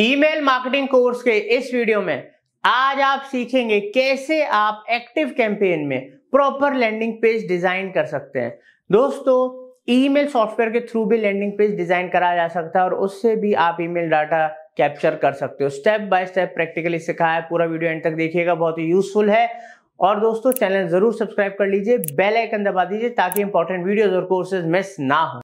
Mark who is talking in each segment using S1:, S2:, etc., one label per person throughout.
S1: Email marketing course के इस video में आज आप सीखेंगे कैसे आप एक्टिव कैंपेन में प्रॉपर लैंडिंग पेज डिजाइन कर सकते हैं दोस्तों ईमेल सॉफ्टवेयर के थ्रू भी लैंडिंग पेज डिजाइन करा जा सकता है और उससे भी आप ईमेल डाटा कैप्चर कर सकते हो स्टेप बाय स्टेप प्रैक्टिकली सिखा है पूरा वीडियो एंड तक देखिएगा बहुत ही यूजफुल है और दोस्तों चैनल जरूर सब्सक्राइब कर लीजिए बेल आइकन दबा दीजिए ताकि इंपॉर्टेंट वीडियोस और कोर्सेज मिस ना हो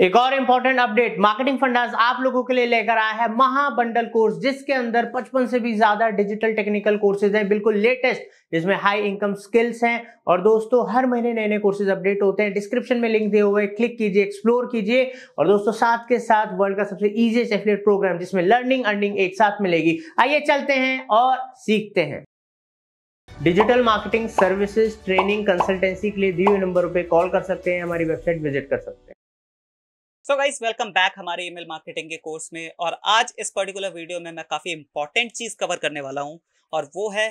S1: एक और इंपॉर्टेंट अपडेट मार्केटिंग फंडाज आप लोगों के लिए लेकर आया है महाबंडल कोर्स जिसके अंदर 55 से भी ज्यादा डिजिटल टेक्निकल कोर्सेज हैं बिल्कुल लेटेस्ट जिसमें हाई इनकम स्किल्स हैं और दोस्तों हर महीने नए नए कोर्सेज अपडेट होते हैं डिस्क्रिप्शन में लिंक दिए हुए क्लिक कीजिए एक्सप्लोर कीजिए और दोस्तों साथ के साथ वर्ल्ड का सबसे ईजिएस्ट एफिलेट प्रोग्राम जिसमें लर्निंग अर्निंग एक साथ मिलेगी आइए चलते हैं और सीखते हैं digital marketing services training consultancy के लिए दिए नंबर पर कॉल कर सकते हैं हमारी वेबसाइट विजिट कर सकते हैं
S2: सो गाइस वेलकम बैक हमारे ईमेल मार्केटिंग के कोर्स में और आज इस पर्टिकुलर वीडियो में मैं काफ़ी इंपॉर्टेंट चीज़ कवर करने वाला हूँ और वो है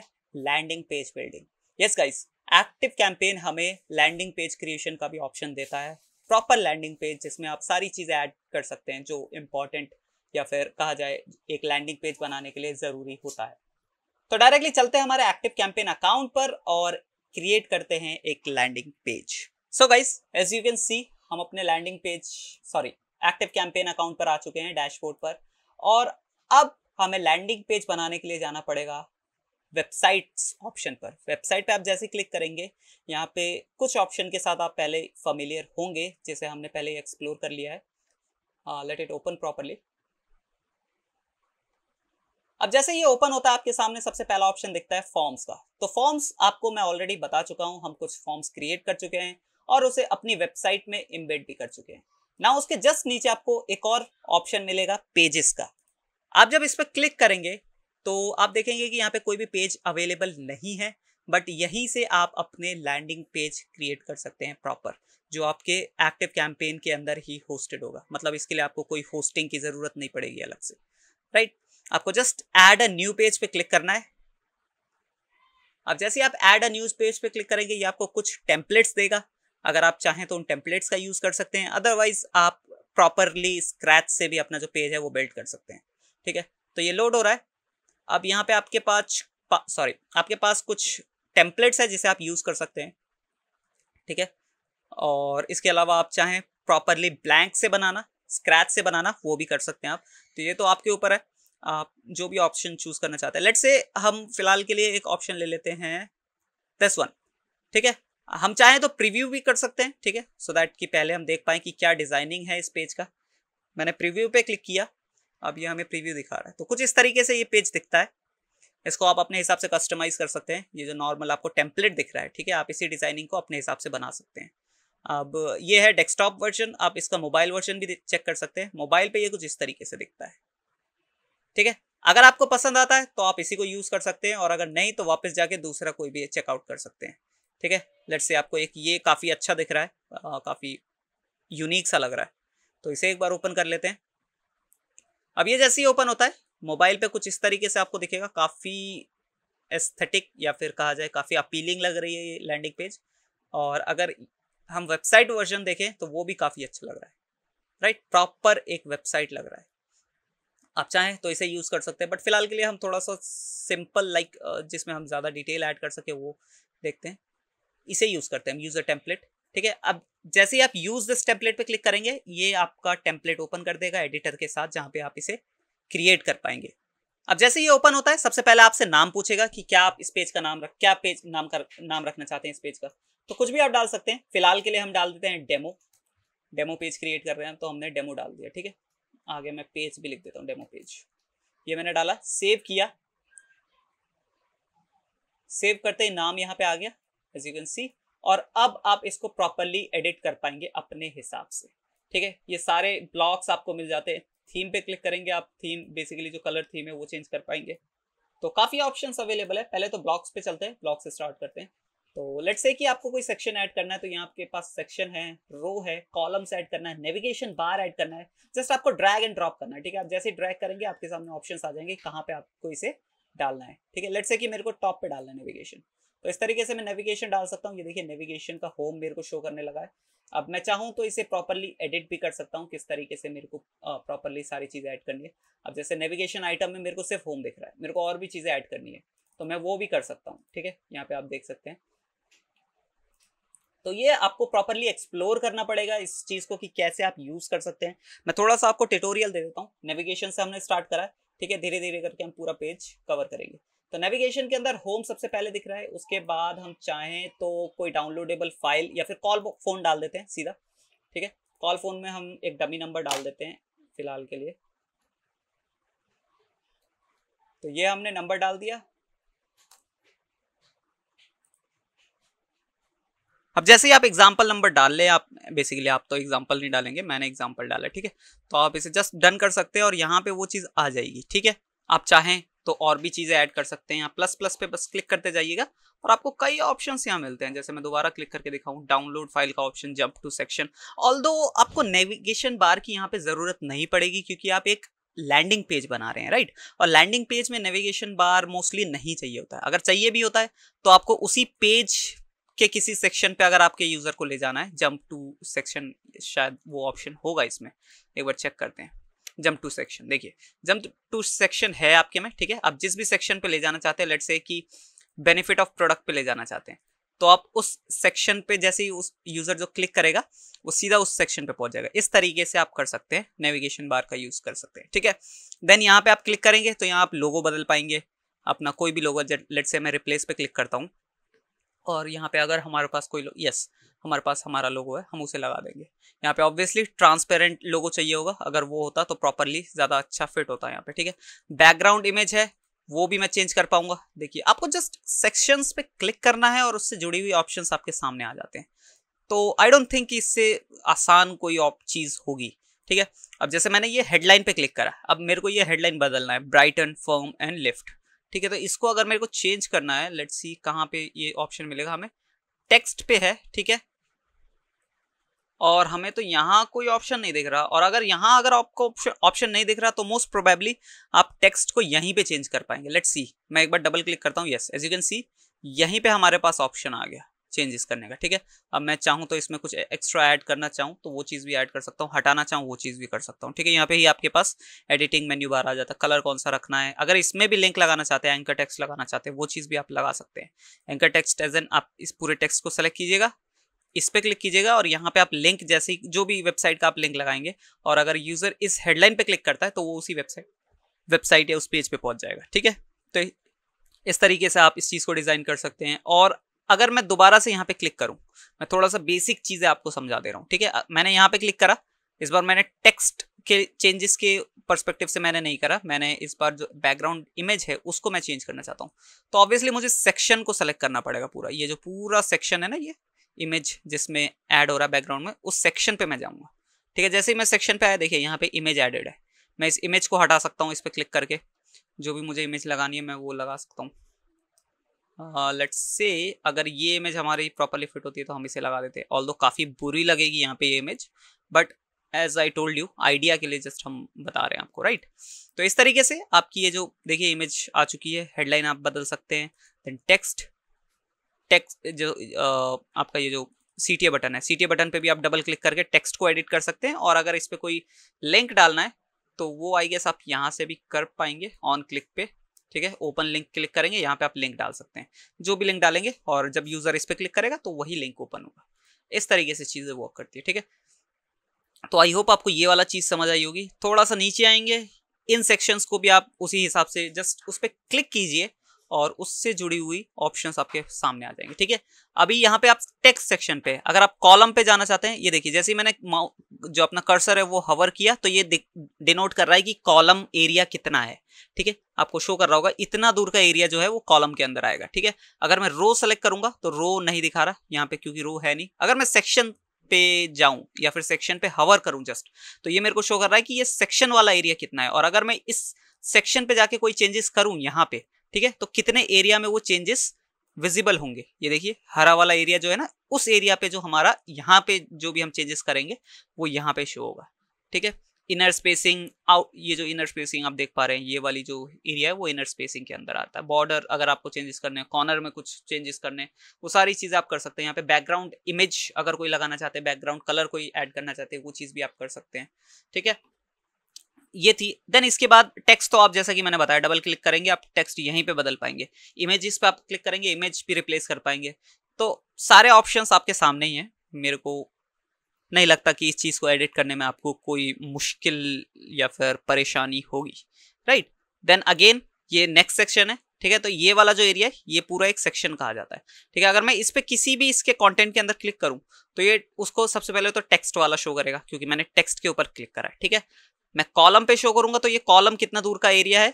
S2: landing page building yes guys Active Campaign हमें लैंडिंग पेज क्रिएशन का भी ऑप्शन देता है प्रॉपर लैंडिंग पेज जिसमें आप सारी चीज़ें ऐड कर सकते हैं जो इंपॉर्टेंट या फिर कहा जाए एक लैंडिंग पेज बनाने के लिए ज़रूरी होता है तो डायरेक्टली चलते हैं हमारे एक्टिव कैंपेन अकाउंट पर और क्रिएट करते हैं एक landing page so guys as you can see हम अपने landing page sorry Active Campaign account पर आ चुके हैं डैशबोर्ड पर और अब हमें लैंडिंग पेज बनाने के लिए जाना पड़ेगा वेबसाइट्स ऑप्शन पर वेबसाइट पे आप जैसे क्लिक करेंगे यहाँ पे कुछ ऑप्शन के साथ आप पहले फमिलियर होंगे जैसे हमने पहले एक्सप्लोर कर लिया है लेट इट ओपन प्रॉपरली अब जैसे ये ओपन होता है आपके सामने सबसे पहला ऑप्शन दिखता है फॉर्म्स का तो फॉर्म्स आपको मैं ऑलरेडी बता चुका हूँ हम कुछ फॉर्म्स क्रिएट कर चुके हैं और उसे अपनी वेबसाइट में इम्बेड भी कर चुके हैं ना उसके जस्ट नीचे आपको एक और ऑप्शन मिलेगा पेजेस का आप जब इस पर क्लिक करेंगे तो आप देखेंगे कि यहाँ पे कोई भी पेज अवेलेबल नहीं है बट यहीं से आप अपने लैंडिंग पेज क्रिएट कर सकते हैं प्रॉपर जो आपके एक्टिव कैंपेन के अंदर ही होस्टेड होगा मतलब इसके लिए आपको कोई होस्टिंग की ज़रूरत नहीं पड़ेगी अलग से राइट आपको just add a new page पे क्लिक करना है अब जैसे आप एड अ न्यूज पेज पे क्लिक करेंगे ये आपको कुछ टेम्पलेट्स देगा अगर आप चाहें तो उन टेम्पलेट्स का यूज़ कर सकते हैं अदरवाइज आप प्रॉपरली स्क्रैच से भी अपना जो पेज है वो बिल्ड कर सकते हैं ठीक है तो ये लोड हो रहा है अब यहाँ पे आपके पास सॉरी आपके पास कुछ टेम्पलेट्स है जिसे आप यूज़ कर सकते हैं ठीक है और इसके अलावा आप चाहें प्रॉपरली ब्लैंक से बनाना स्क्रैच से बनाना वो भी कर सकते हैं आप तो ये तो आपके ऊपर है आप जो भी ऑप्शन चूज़ करना चाहते हैं लेट से हम फिलहाल के लिए एक ऑप्शन ले लेते हैं दस वन ठीक है हम चाहें तो प्रीव्यू भी कर सकते हैं ठीक है सो दैट कि पहले हम देख पाएं कि क्या डिज़ाइनिंग है इस पेज का मैंने प्रीव्यू पे क्लिक किया अब ये हमें प्रीव्यू दिखा रहा है तो कुछ इस तरीके से ये पेज दिखता है इसको आप अपने हिसाब से कस्टमाइज कर सकते हैं ये जो नॉर्मल आपको टेम्पलेट दिख रहा है ठीक है आप इसी डिज़ाइनिंग को अपने हिसाब से बना सकते हैं अब ये है डेस्कटॉप वर्जन आप इसका मोबाइल वर्जन भी चेक कर सकते हैं मोबाइल पे ये कुछ इस तरीके से दिखता है ठीक है अगर आपको पसंद आता है तो आप इसी को यूज़ कर सकते हैं और अगर नहीं तो वापस जाके दूसरा कोई भी चेकआउट कर सकते हैं ठीक है लेट से आपको एक ये काफ़ी अच्छा दिख रहा है काफ़ी यूनिक सा लग रहा है तो इसे एक बार ओपन कर लेते हैं अब ये जैसे ही ओपन होता है मोबाइल पे कुछ इस तरीके से आपको दिखेगा काफ़ी एस्थेटिक या फिर कहा जाए काफ़ी अपीलिंग लग रही है ये लैंडिंग पेज और अगर हम वेबसाइट वर्जन देखें तो वो भी काफ़ी अच्छा लग रहा है राइट प्रॉपर एक वेबसाइट लग रहा है आप चाहें तो इसे यूज़ कर सकते हैं बट फिलहाल के लिए हम थोड़ा सा सिंपल लाइक जिसमें हम ज़्यादा डिटेल ऐड कर सके वो देखते हैं इसे यूज करते हैं यूजर टेम्पलेट ठीक है अब जैसे ही आप यूज दिस टेम्पलेट पे क्लिक करेंगे ये आपका टेम्पलेट ओपन कर देगा एडिटर के साथ जहां पे आप इसे क्रिएट कर पाएंगे अब जैसे ये ओपन होता है सबसे पहले आपसे नाम पूछेगा कि क्या आप इस पेज का नाम रख क्या पेज नाम कर नाम रखना चाहते हैं इस पेज का तो कुछ भी आप डाल सकते हैं फिलहाल के लिए हम डाल देते हैं डेमो डेमो पेज क्रिएट कर रहे हैं तो हमने डेमो डाल दिया ठीक है आगे मैं पेज भी लिख देता हूँ डेमो पेज ये मैंने डाला सेव किया सेव करते ही नाम यहाँ पे आ गया एज यू कैन सी और अब आप इसको प्रॉपरली एडिट कर पाएंगे अपने हिसाब से ठीक है ये सारे ब्लॉक्स आपको मिल जाते हैं थीम पे क्लिक करेंगे आप थीम बेसिकली जो कलर थीम है वो चेंज कर पाएंगे तो काफ़ी ऑप्शन अवेलेबल है पहले तो ब्लॉक्स पे चलते हैं ब्लॉक से स्टार्ट करते हैं तो लेट्स से कि आपको कोई सेक्शन ऐड करना है तो यहाँ आपके पास सेक्शन है रो है कॉलम्स ऐड करना है नेविगेशन बार ऐड करना है जस्ट आपको ड्रैग एंड ड्रॉप करना है ठीक है आप जैसे ड्रैग करेंगे आपके सामने ऑप्शन आ जाएंगे कहाँ पे आपको इसे डालना है ठीक है लेट्स से कि मेरे को टॉप पे डालना है नेविगेशन तो इस तरीके से मैं नेविगेशन डाल सकता हूँ ये देखिए नेविगेशन का होम मेरे को शो करने लगा है अब मैं चाहूँ तो इसे प्रॉपरली एडिट भी कर सकता हूँ किस तरीके से मेरे को प्रॉपरली सारी चीज़ें ऐड करनी है अब जैसे नेविगेशन आइटम में मेरे को सिर्फ होम दिख रहा है मेरे को और भी चीज़ें ऐड करनी है तो मैं वो भी कर सकता हूँ ठीक है यहाँ पे आप देख सकते हैं तो ये आपको प्रॉपरली एक्सप्लोर करना पड़ेगा इस चीज़ को कि कैसे आप यूज़ कर सकते हैं मैं थोड़ा सा आपको ट्यूटोरियल दे देता हूँ नेविगेशन से हमने स्टार्ट करा है ठीक है धीरे धीरे करके हम पूरा पेज कवर करेंगे तो नेविगेशन के अंदर होम सबसे पहले दिख रहा है उसके बाद हम चाहें तो कोई डाउनलोडेबल फाइल या फिर कॉल फोन डाल देते हैं सीधा ठीक है कॉल फोन में हम एक डमी नंबर डाल देते हैं फिलहाल के लिए तो ये हमने नंबर डाल दिया अब जैसे ही आप एग्जाम्पल नंबर डाल ले आप बेसिकली आप तो एग्जाम्पल नहीं डालेंगे मैंने एग्जाम्पल डाला ठीक है तो आप इसे जस्ट डन कर सकते हैं और यहाँ पे वो चीज़ आ जाएगी ठीक है आप चाहें तो और भी चीज़ें ऐड कर सकते हैं यहाँ प्लस प्लस पे बस क्लिक करते जाइएगा और आपको कई ऑप्शन यहाँ मिलते हैं जैसे मैं दोबारा क्लिक करके दिखाऊँ डाउनलोड फाइल का option jump to section all आपको नेविगेशन बार की यहाँ पे ज़रूरत नहीं पड़ेगी क्योंकि आप एक लैंडिंग पेज बना रहे हैं राइट और लैंडिंग पेज में नेविगेशन बार मोस्टली नहीं चाहिए होता है अगर चाहिए भी होता है तो आपको उसी पेज के किसी सेक्शन पे अगर आपके यूज़र को ले जाना है जंप टू सेक्शन शायद वो ऑप्शन होगा इसमें एक बार चेक करते हैं जम्प टू सेक्शन देखिए जम्प टू सेक्शन है आपके में ठीक है आप जिस भी सेक्शन पे ले जाना चाहते हैं लेट से कि बेनिफिट ऑफ प्रोडक्ट पे ले जाना चाहते हैं तो आप उस सेक्शन पे जैसे ही उस यूज़र जो क्लिक करेगा वो सीधा उस सेक्शन पे पहुंच जाएगा इस तरीके से आप कर सकते हैं नेविगेशन बार का यूज़ कर सकते हैं ठीक है देन यहाँ पे आप क्लिक करेंगे तो यहाँ आप लोगो बदल पाएंगे अपना कोई भी लोगो लेट से मैं रिप्लेस पे क्लिक करता हूँ और यहाँ पे अगर हमारे पास कोई यस हमारे पास हमारा लोगो है हम उसे लगा देंगे यहाँ पे ऑब्वियसली ट्रांसपेरेंट लोगो चाहिए होगा अगर वो होता तो प्रॉपरली ज़्यादा अच्छा फिट होता है यहाँ पे ठीक है बैकग्राउंड इमेज है वो भी मैं चेंज कर पाऊंगा देखिए आपको जस्ट सेक्शंस पे क्लिक करना है और उससे जुड़ी हुई ऑप्शन आपके सामने आ जाते हैं तो आई डोंट थिंक इससे आसान कोई चीज़ होगी ठीक है अब जैसे मैंने ये हेडलाइन पे क्लिक करा अब मेरे को ये हेडलाइन बदलना है ब्राइटन फर्म एंड लिफ्ट ठीक है तो इसको अगर मेरे को चेंज करना है लेट सी कहाँ पे ये ऑप्शन मिलेगा हमें टेक्स्ट पे है ठीक है और हमें तो यहाँ कोई ऑप्शन नहीं दिख रहा और अगर यहाँ अगर आपको ऑप्शन नहीं दिख रहा तो मोस्ट प्रोबेबली आप टेक्स्ट को यहीं पे चेंज कर पाएंगे लेट सी मैं एक बार डबल क्लिक करता हूँ yes as you can see यहीं पे हमारे पास ऑप्शन आ गया चेंजेस करने का ठीक है अब मैं चाहूँ तो इसमें कुछ एक्स्ट्रा ऐड करना चाहूँ तो वो चीज़ भी ऐड कर सकता हूँ हटाना चाहूँ वो चीज़ भी कर सकता हूँ ठीक है यहाँ पे ही आपके पास एडिटिंग मेन्यू बार आ जाता है कलर कौन सा रखना है अगर इसमें भी लिंक लगाना चाहते हैं एंकर टेक्स्ट लगाना चाहते हैं वो चीज़ भी आप लगा सकते हैं एंकर टेक्स्ट एज एन आप इस पूरे टेक्स्ट को सेलेक्ट कीजिएगा इस पर क्लिक कीजिएगा और यहाँ पे आप लिंक जैसे जो भी वेबसाइट का आप लिंक लगाएंगे और अगर यूज़र इस हेडलाइन पर क्लिक करता है तो वो उसी वेबसाइट वेबसाइट या उस पेज पर पहुँच जाएगा ठीक है तो इस तरीके से आप इस चीज़ को डिज़ाइन कर सकते हैं और अगर मैं दोबारा से यहाँ पे क्लिक करूँ मैं थोड़ा सा बेसिक चीज़ें आपको समझा दे रहा हूँ ठीक है मैंने यहाँ पे क्लिक करा इस बार मैंने टेक्स्ट के चेंजेस के परस्पेक्टिव से मैंने नहीं करा मैंने इस बार जो बैकग्राउंड इमेज है उसको मैं चेंज करना चाहता हूँ तो ऑब्वियसली मुझे सेक्शन को सेलेक्ट करना पड़ेगा पूरा ये जो पूरा सेक्शन है ना ये इमेज जिसमें ऐड हो रहा है बैकग्राउंड में उस सेक्शन पे मैं जाऊँगा ठीक है जैसे ही मैं सेक्शन पे आया देखिए यहाँ पे इमेज एडेड है मैं इस इमेज को हटा सकता हूँ इस पर क्लिक करके जो भी मुझे इमेज लगानी है मैं वो लगा सकता हूँ लेट्स हाँ, से अगर ये इमेज हमारी प्रॉपरली फिट होती है तो हम इसे लगा देते हैं ऑल दो काफ़ी बुरी लगेगी यहाँ पे ये image but as I told you idea के लिए जस्ट हम बता रहे हैं आपको राइट right? तो इस तरीके से आपकी ये जो देखिए इमेज आ चुकी है हेडलाइन आप बदल सकते हैं देन टेक्स्ट टेक्स्ट जो uh, आपका ये जो सी टी ए बटन है सी टी ए बटन पे भी आप डबल क्लिक करके टेक्स्ट को एडिट कर सकते हैं और अगर इस पर कोई लिंक डालना है तो वो आई गेस आप यहाँ से भी कर पाएंगे ऑन क्लिक पे ठीक है ओपन लिंक क्लिक करेंगे यहाँ पे आप लिंक डाल सकते हैं जो भी लिंक डालेंगे और जब यूजर इस पर क्लिक करेगा तो वही लिंक ओपन होगा इस तरीके से चीज़ें वर्क करती है ठीक है तो आई होप आपको ये वाला चीज़ समझ आई होगी थोड़ा सा नीचे आएंगे इन सेक्शंस को भी आप उसी हिसाब से जस्ट उस पर क्लिक कीजिए और उससे जुड़ी हुई ऑप्शंस आपके सामने आ जाएंगे ठीक है अभी यहाँ पे आप टेक्स्ट सेक्शन पे अगर आप कॉलम पे जाना चाहते हैं ये देखिए जैसे मैंने जो अपना कर्सर है वो हवर किया तो ये डिनोट कर रहा है कि कॉलम एरिया कितना है ठीक है आपको शो कर रहा होगा इतना दूर का एरिया जो है वो कॉलम के अंदर आएगा ठीक है अगर मैं रो सेलेक्ट करूंगा तो रो नहीं दिखा रहा यहाँ पे क्योंकि रो है नहीं अगर मैं सेक्शन पे जाऊं या फिर सेक्शन पे हवर करूं जस्ट तो ये मेरे को शो कर रहा है कि ये सेक्शन वाला एरिया कितना है और अगर मैं इस सेक्शन पे जाके कोई चेंजेस करूं यहाँ पे ठीक है तो कितने एरिया में वो चेंजेस विजिबल होंगे ये देखिए हरा वाला एरिया जो है ना उस एरिया पे जो हमारा यहाँ पे जो भी हम चेंजेस करेंगे वो यहाँ पे शो होगा ठीक है इनर स्पेसिंग आउट ये जो इनर स्पेसिंग आप देख पा रहे हैं ये वाली जो एरिया है वो इनर स्पेसिंग के अंदर आता है बॉर्डर अगर आपको चेंजेस करने हैं कॉर्नर में कुछ चेंजेस करने हैं वो सारी चीज़ें आप कर सकते हैं यहाँ पे बैकग्राउंड इमेज अगर कोई लगाना चाहते हैं बैकग्राउंड कलर कोई ऐड करना चाहते हैं वो चीज़ भी आप कर सकते हैं ठीक है ये थी देन इसके बाद टेक्स्ट तो आप जैसा कि मैंने बताया डबल क्लिक करेंगे आप टेक्स्ट यहीं पे बदल पाएंगे इमेज पे आप क्लिक करेंगे इमेज भी रिप्लेस कर पाएंगे तो सारे ऑप्शंस आपके सामने ही हैं मेरे को नहीं लगता कि इस चीज़ को एडिट करने में आपको कोई मुश्किल या फिर परेशानी होगी राइट देन अगेन ये नेक्स्ट सेक्शन है ठीक है तो ये वाला जो एरिया है ये पूरा एक सेक्शन कहा जाता है ठीक है अगर मैं इस पर किसी भी इसके कंटेंट के अंदर क्लिक करूं तो ये उसको सबसे पहले तो टेक्स्ट वाला शो करेगा क्योंकि मैंने टेक्स्ट के ऊपर क्लिक करा है ठीक है मैं कॉलम पे शो करूंगा तो ये कॉलम कितना दूर का एरिया है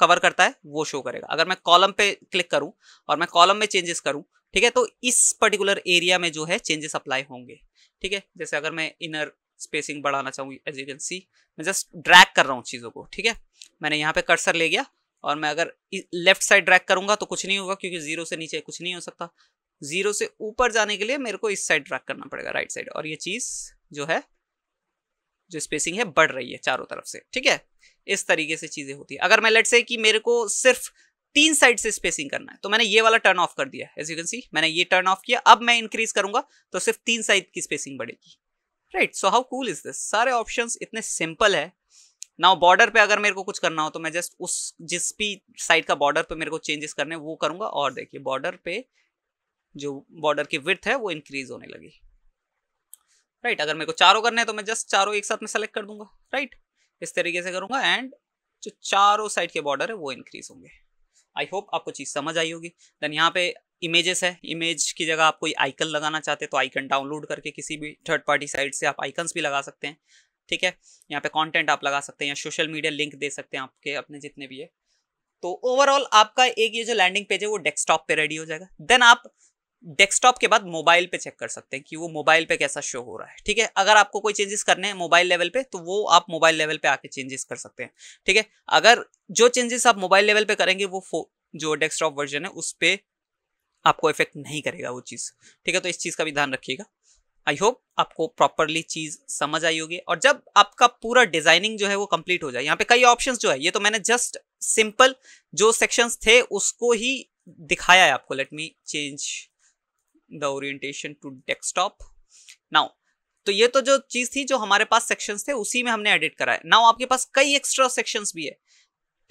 S2: कवर करता है वो शो करेगा अगर मैं कॉलम पे क्लिक करूं और मैं कॉलम में चेंजेस करूं ठीक है तो इस पर्टिकुलर एरिया में जो है चेंजेस अप्लाई होंगे ठीक है जैसे अगर मैं इनर स्पेसिंग बढ़ाना चाहूँ एज यू कैन सी मैं जस्ट ड्रैक कर रहा हूँ चीज़ों को ठीक है मैंने यहाँ पे कर्सर ले गया और मैं अगर लेफ्ट साइड ड्रैक करूंगा तो कुछ नहीं होगा क्योंकि जीरो से नीचे कुछ नहीं हो सकता जीरो से ऊपर जाने के लिए मेरे को इस साइड ड्रैक करना पड़ेगा राइट साइड और ये चीज़ जो है जो स्पेसिंग है बढ़ रही है चारों तरफ से ठीक है इस तरीके से चीज़ें होती है अगर मैं लेट से कि मेरे को सिर्फ तीन साइड से स्पेसिंग करना है तो मैंने ये वाला टर्न ऑफ कर दिया एज यू कैन सी मैंने ये टर्न ऑफ किया अब मैं इंक्रीज करूंगा तो सिर्फ तीन साइड की स्पेसिंग बढ़ेगी right so how cool is this सारे ऑप्शन इतने सिंपल है नाउ बॉर्डर पे अगर मेरे को कुछ करना हो तो मैं जस्ट उस जिस भी साइड का बॉर्डर पे मेरे को चेंजेस करने वो करूंगा और देखिए बॉर्डर पे जो बॉर्डर की विथ है वो इंक्रीज होने लगी राइट अगर मेरे को चारों करने हैं तो मैं जस्ट चारों एक साथ में सेलेक्ट कर दूंगा राइट इस तरीके से करूंगा एंड जो चारों साइड के बॉर्डर है वो इंक्रीज होंगे आई होप आपको चीज़ समझ आई होगी देन यहाँ पे इमेजेस है इमेज की जगह आप कोई आइकन लगाना चाहते हैं तो आइकन डाउनलोड करके किसी भी थर्ड पार्टी साइट से आप आइकन्स भी लगा सकते हैं ठीक है यहाँ पे कंटेंट आप लगा सकते हैं या सोशल मीडिया लिंक दे सकते हैं आपके अपने जितने भी है तो ओवरऑल आपका एक ये जो लैंडिंग पेज है वो डेस्कटॉप पे रेडी हो जाएगा देन आप डेस्कटॉप के बाद मोबाइल पे चेक कर सकते हैं कि वो मोबाइल पे कैसा शो हो रहा है ठीक है अगर आपको कोई चेंजेस करने हैं मोबाइल लेवल पे तो वो आप मोबाइल लेवल पे आके चेंजेस कर सकते हैं ठीक है अगर जो चेंजेस आप मोबाइल लेवल पे करेंगे वो जो डेस्कटॉप वर्जन है उस पर आपको इफेक्ट नहीं करेगा वो चीज़ ठीक है तो इस चीज़ का भी ध्यान रखिएगा आई होप आपको प्रॉपरली चीज़ समझ आई होगी और जब आपका पूरा डिजाइनिंग जो है वो कंप्लीट हो जाए यहाँ पे कई ऑप्शंस जो है ये तो मैंने जस्ट सिंपल जो सेक्शंस थे उसको ही दिखाया है आपको let me change the orientation to desktop now तो ये तो जो चीज थी जो हमारे पास सेक्शंस थे उसी में हमने एडिट करा है नाउ आपके पास कई एक्स्ट्रा सेक्शंस भी है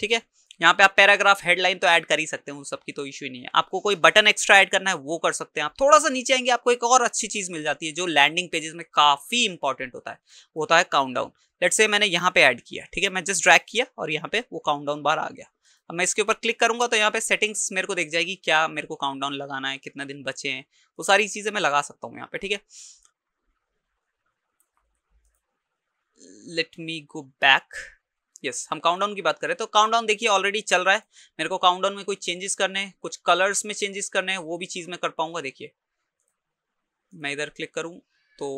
S2: ठीक है यहाँ पे आप पैराग्राफ हेडलाइन तो ऐड कर ही सकते हैं उन सबकी तो इशू नहीं है आपको कोई बटन एक्स्ट्रा ऐड करना है वो कर सकते हैं आप थोड़ा सा नीचे आएंगे आपको एक और अच्छी चीज मिल जाती है जो लैंडिंग पेजेस में काफी इंपॉर्टेंट होता है वो होता है काउंट डाउन लेट से मैंने यहाँ पे ऐड किया ठीक है मैं जस्ट ड्रैक किया और यहाँ पे वो काउंट डाउन बार आ गया अब मैं इसके ऊपर क्लिक करूंगा तो यहाँ पे सेटिंग्स मेरे को देख जाएगी क्या मेरे को काउंटडाउन लगाना है कितने दिन बचे हैं वो सारी चीज़ें मैं लगा सकता हूँ यहाँ पे ठीक है let me go back yes हम काउंटडाउन की बात करें तो काउंटडाउन देखिए ऑलरेडी चल रहा है मेरे को काउंटडाउन में कोई चेंजेस करने हैं कुछ कलर्स में चेंजेस करने हैं वो भी चीज़ मैं कर पाऊंगा देखिए मैं इधर क्लिक करूँ तो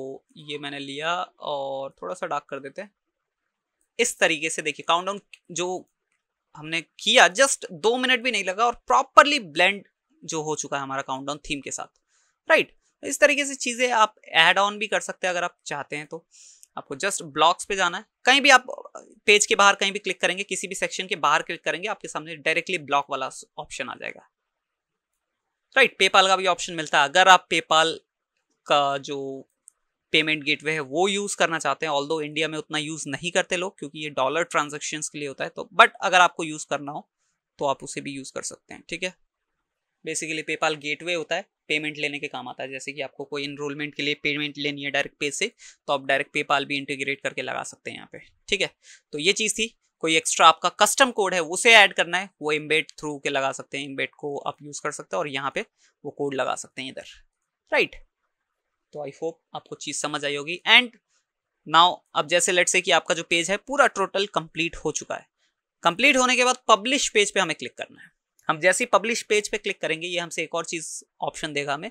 S2: ये मैंने लिया और थोड़ा सा डार्क कर देते हैं इस तरीके से देखिए काउंटडाउन जो हमने किया जस्ट दो मिनट भी नहीं लगा और प्रॉपरली ब्लेंड जो हो चुका है हमारा काउंटडाउन थीम के साथ राइट right. इस तरीके से चीज़ें आप एड ऑन भी कर सकते हैं अगर आप चाहते हैं तो आपको जस्ट ब्लॉक्स पे जाना है कहीं भी आप पेज के बाहर कहीं भी क्लिक करेंगे किसी भी सेक्शन के बाहर क्लिक करेंगे आपके सामने डायरेक्टली ब्लॉक वाला ऑप्शन आ जाएगा राइट right, पेपाल का भी ऑप्शन मिलता है अगर आप पेपाल का जो पेमेंट गेटवे है वो यूज़ करना चाहते हैं ऑल दो इंडिया में उतना यूज़ नहीं करते लोग क्योंकि ये डॉलर ट्रांजेक्शन के लिए होता है तो बट अगर आपको यूज़ करना हो तो आप उसे भी यूज़ कर सकते हैं ठीक है बेसिकली पेपाल गेटवे होता है पेमेंट लेने के काम आता है जैसे कि आपको कोई इनरोलमेंट के लिए पेमेंट लेनी है डायरेक्ट पे से तो आप डायरेक्ट पेपाल भी इंटीग्रेट करके लगा सकते हैं यहाँ पे ठीक है तो ये चीज़ थी कोई एक्स्ट्रा आपका कस्टम कोड है उसे ऐड करना है वो इम्बेट थ्रू के लगा सकते हैं इम्बेट को आप यूज़ कर सकते हैं और यहाँ पे वो कोड लगा सकते हैं इधर राइट तो आई होप आपको चीज़ समझ आई होगी एंड नाउ अब जैसे लेट से कि आपका जो पेज है पूरा टोटल कंप्लीट हो चुका है कंप्लीट होने के बाद पब्लिश पेज पे हमें क्लिक करना है हम जैसे ही पब्लिश पेज पे क्लिक करेंगे ये हमसे एक और चीज़ ऑप्शन देगा हमें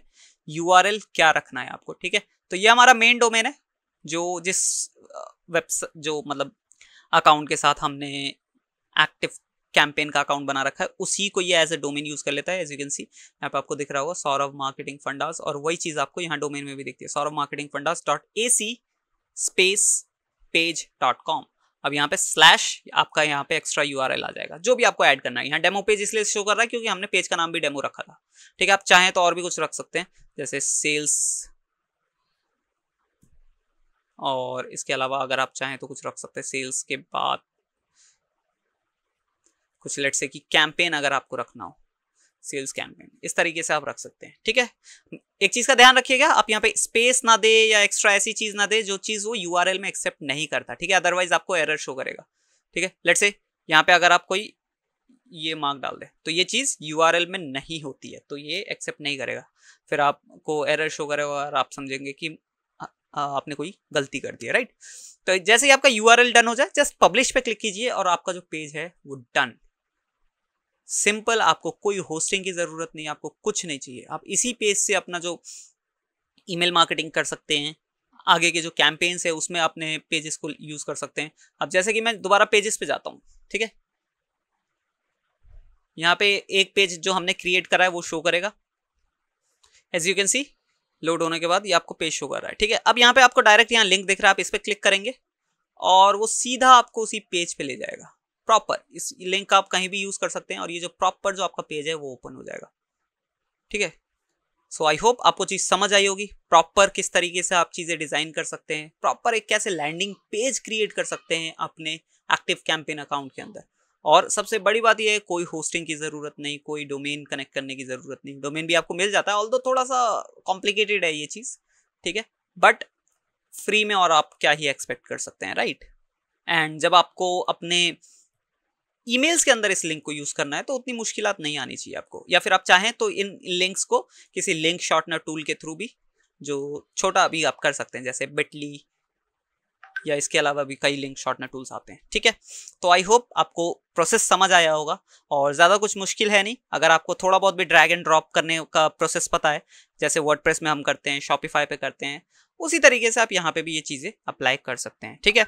S2: यू क्या रखना है आपको ठीक है तो ये हमारा मेन डोमेन है जो जिस वेब जो मतलब अकाउंट के साथ हमने एक्टिव कैंपेन का अकाउंट बना रखा है उसी को ये एज ए डोमेन यूज कर लेता है एज यू कैन सी यहाँ पे आपको दिख रहा होगा सौरभ मार्केटिंग फंडास और वही चीज आपको यहाँ डोमेन में भी दिखती है Saurabh marketing fundas dot A C space page dot com अब यहाँ पे स्लैश आपका यहाँ पे एक्स्ट्रा यू आ जाएगा जो भी आपको ऐड करना है यहाँ डेमो पेज इसलिए शो कर रहा है क्योंकि हमने पेज का नाम भी डेमो रखा था ठीक है आप चाहें तो और भी कुछ रख सकते हैं जैसे सेल्स और इसके अलावा अगर आप चाहें तो कुछ रख सकते हैं सेल्स के बाद कुछ लेट से कि कैंपेन अगर आपको रखना हो सेल्स कैंपेन इस तरीके से आप रख सकते हैं ठीक है एक चीज़ का ध्यान रखिएगा आप यहाँ पे स्पेस ना दे या एक्स्ट्रा ऐसी चीज़ ना दे जो चीज़ वो यू में एक्सेप्ट नहीं करता ठीक है अदरवाइज आपको एरर शो करेगा ठीक है लेट से यहाँ पे अगर आप कोई ये मार्क डाल दे तो ये चीज़ यू में नहीं होती है तो ये एक्सेप्ट नहीं करेगा फिर आपको एरर शो करेगा और आप समझेंगे कि आपने कोई गलती कर दी है राइट तो जैसे ही आपका यू डन हो जाए जस्ट पब्लिश पे क्लिक कीजिए और आपका जो पेज है वो डन सिंपल आपको कोई होस्टिंग की ज़रूरत नहीं आपको कुछ नहीं चाहिए आप इसी पेज से अपना जो ईमेल मार्केटिंग कर सकते हैं आगे के जो कैंपेन्स है उसमें अपने पेजेस को यूज़ कर सकते हैं अब जैसे कि मैं दोबारा पेजेस पे जाता हूँ ठीक है यहाँ पे एक पेज जो हमने क्रिएट करा है वो शो करेगा as you can see load होने के बाद ये आपको पेज शो कर रहा है ठीक है अब यहाँ पे आपको डायरेक्ट यहाँ लिंक दिख रहा है आप इस पर क्लिक करेंगे और वो सीधा आपको उसी पेज पे ले जाएगा प्रॉपर इस लिंक का आप कहीं भी यूज कर सकते हैं और ये जो प्रॉपर जो आपका पेज है वो ओपन हो जाएगा ठीक है सो आई होप आपको चीज़ समझ आई होगी प्रॉपर किस तरीके से आप चीज़ें डिज़ाइन कर सकते हैं प्रॉपर एक कैसे लैंडिंग पेज क्रिएट कर सकते हैं अपने एक्टिव कैंपेन अकाउंट के अंदर और सबसे बड़ी बात यह है कोई होस्टिंग की ज़रूरत नहीं कोई डोमेन कनेक्ट करने की ज़रूरत नहीं डोमेन भी आपको मिल जाता है ऑल थोड़ा सा कॉम्प्लिकेटेड है ये चीज़ ठीक है बट फ्री में और आप क्या ही एक्सपेक्ट कर सकते हैं राइट एंड जब आपको अपने ईमेल्स के अंदर इस लिंक को यूज करना है तो उतनी मुश्किल नहीं आनी चाहिए आपको या फिर आप चाहें तो इन लिंक्स को किसी लिंक शॉर्टनर टूल के थ्रू भी जो छोटा अभी आप कर सकते हैं जैसे बिटली या इसके अलावा भी कई लिंक शॉर्टनर टूल्स आते हैं ठीक है तो आई होप आपको प्रोसेस समझ आया होगा और ज़्यादा कुछ मुश्किल है नहीं अगर आपको थोड़ा बहुत भी ड्रैग एंड ड्रॉप करने का प्रोसेस पता है जैसे वर्ड में हम करते हैं शॉपिफाई पे करते हैं उसी तरीके से आप यहाँ पे भी ये चीज़ें अप्लाई कर सकते हैं ठीक है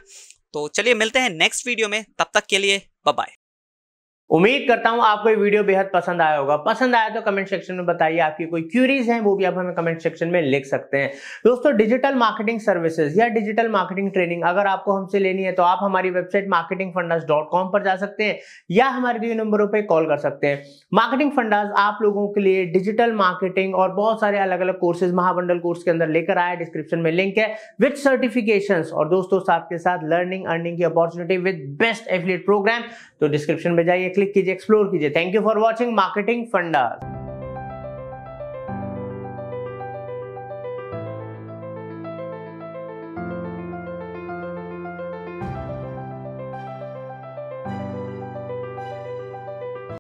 S2: तो चलिए मिलते हैं नेक्स्ट वीडियो में तब तक के लिए बाय
S1: उम्मीद करता हूं आपको ये वीडियो बेहद पसंद आया होगा पसंद आया तो कमेंट सेक्शन में बताइए आपकी कोई क्यूरीज हैं वो भी आप हमें कमेंट सेक्शन में लिख सकते हैं दोस्तों डिजिटल मार्केटिंग सर्विसेज या डिजिटल मार्केटिंग ट्रेनिंग अगर आपको हमसे लेनी है तो आप हमारी वेबसाइट मार्केटिंग पर जा सकते हैं या हमारे दिए नंबरों पर कॉल कर सकते हैं मार्केटिंग फंडास आप लोगों के लिए डिजिटल मार्केटिंग और बहुत सारे अलग अलग कोर्सेज महामंडल कोर्स के अंदर लेकर आया डिस्क्रिप्शन में लिंक है विथ सर्टिफिकेशन और दोस्तों साथ के साथ लर्निंग अर्निंग की opportunity with best affiliate programme तो डिस्क्रिप्शन में जाइए क्लिक कीजिए एक्सप्लोर कीजिए thank you for watching marketing फंडा